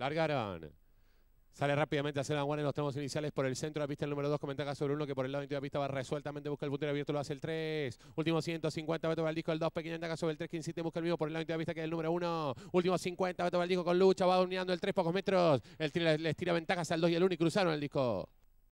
Largaron. Sale rápidamente a hacer aguana en los tramos iniciales por el centro de la pista el número 2 con ventaja sobre 1 que por el lado 20 de la pista va resueltamente busca el puntero abierto, lo hace el 3. Último 150, Beto Valdisco, el disco el 2, pequeña ventaja sobre el 3, que insiste, busca el mismo por el lado 20 de la pista que es el número 1. Último 50, el disco con lucha, va dominando el 3 pocos metros. El les tira ventajas al 2 y al 1 y cruzaron el disco.